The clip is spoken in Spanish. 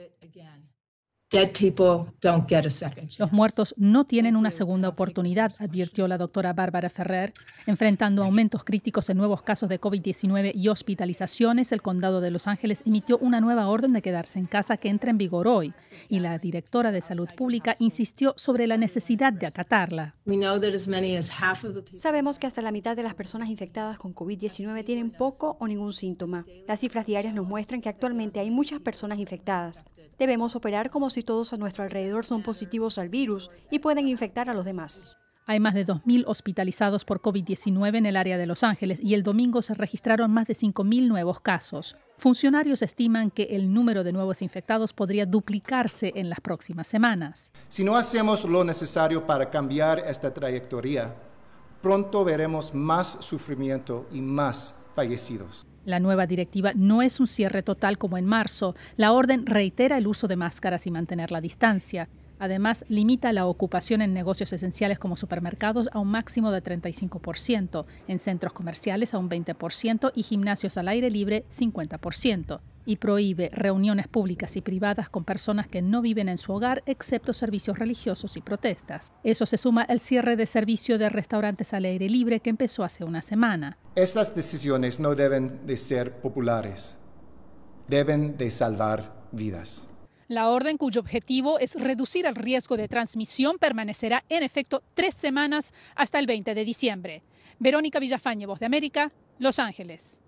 it again Los muertos no tienen una segunda oportunidad, advirtió la doctora Bárbara Ferrer. Enfrentando aumentos críticos en nuevos casos de COVID-19 y hospitalizaciones, el condado de Los Ángeles emitió una nueva orden de quedarse en casa que entra en vigor hoy y la directora de salud pública insistió sobre la necesidad de acatarla. Sabemos que hasta la mitad de las personas infectadas con COVID-19 tienen poco o ningún síntoma. Las cifras diarias nos muestran que actualmente hay muchas personas infectadas. Debemos operar como y todos a nuestro alrededor son positivos al virus y pueden infectar a los demás. Hay más de 2.000 hospitalizados por COVID-19 en el área de Los Ángeles y el domingo se registraron más de 5.000 nuevos casos. Funcionarios estiman que el número de nuevos infectados podría duplicarse en las próximas semanas. Si no hacemos lo necesario para cambiar esta trayectoria, pronto veremos más sufrimiento y más fallecidos. La nueva directiva no es un cierre total como en marzo. La orden reitera el uso de máscaras y mantener la distancia. Además, limita la ocupación en negocios esenciales como supermercados a un máximo de 35%, en centros comerciales a un 20% y gimnasios al aire libre 50% y prohíbe reuniones públicas y privadas con personas que no viven en su hogar, excepto servicios religiosos y protestas. Eso se suma al cierre de servicio de restaurantes al aire libre que empezó hace una semana. Estas decisiones no deben de ser populares, deben de salvar vidas. La orden, cuyo objetivo es reducir el riesgo de transmisión, permanecerá en efecto tres semanas hasta el 20 de diciembre. Verónica Villafañe, Voz de América, Los Ángeles.